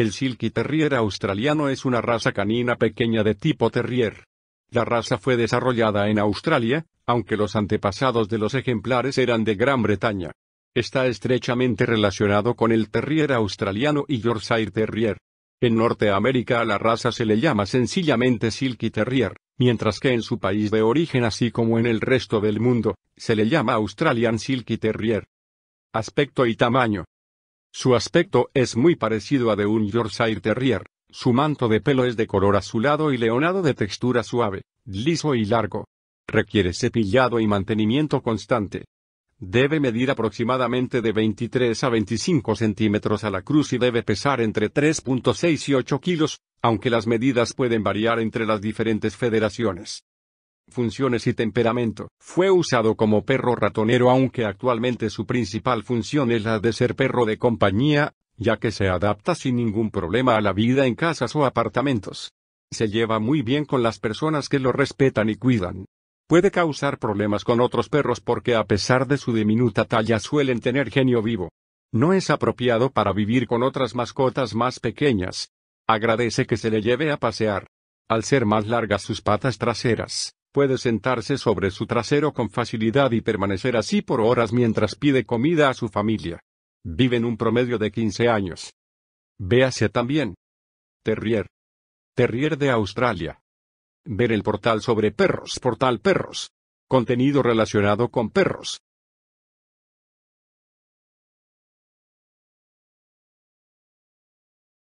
El Silky Terrier australiano es una raza canina pequeña de tipo terrier. La raza fue desarrollada en Australia, aunque los antepasados de los ejemplares eran de Gran Bretaña. Está estrechamente relacionado con el terrier australiano y Yorkshire Terrier. En Norteamérica a la raza se le llama sencillamente Silky Terrier, mientras que en su país de origen así como en el resto del mundo, se le llama Australian Silky Terrier. Aspecto y tamaño. Su aspecto es muy parecido a de un Yorkshire Terrier. Su manto de pelo es de color azulado y leonado de textura suave, liso y largo. Requiere cepillado y mantenimiento constante. Debe medir aproximadamente de 23 a 25 centímetros a la cruz y debe pesar entre 3.6 y 8 kilos, aunque las medidas pueden variar entre las diferentes federaciones funciones y temperamento. Fue usado como perro ratonero aunque actualmente su principal función es la de ser perro de compañía, ya que se adapta sin ningún problema a la vida en casas o apartamentos. Se lleva muy bien con las personas que lo respetan y cuidan. Puede causar problemas con otros perros porque a pesar de su diminuta talla suelen tener genio vivo. No es apropiado para vivir con otras mascotas más pequeñas. Agradece que se le lleve a pasear. Al ser más largas sus patas traseras, Puede sentarse sobre su trasero con facilidad y permanecer así por horas mientras pide comida a su familia. Viven un promedio de 15 años. Véase también. Terrier. Terrier de Australia. Ver el portal sobre perros. Portal perros. Contenido relacionado con perros.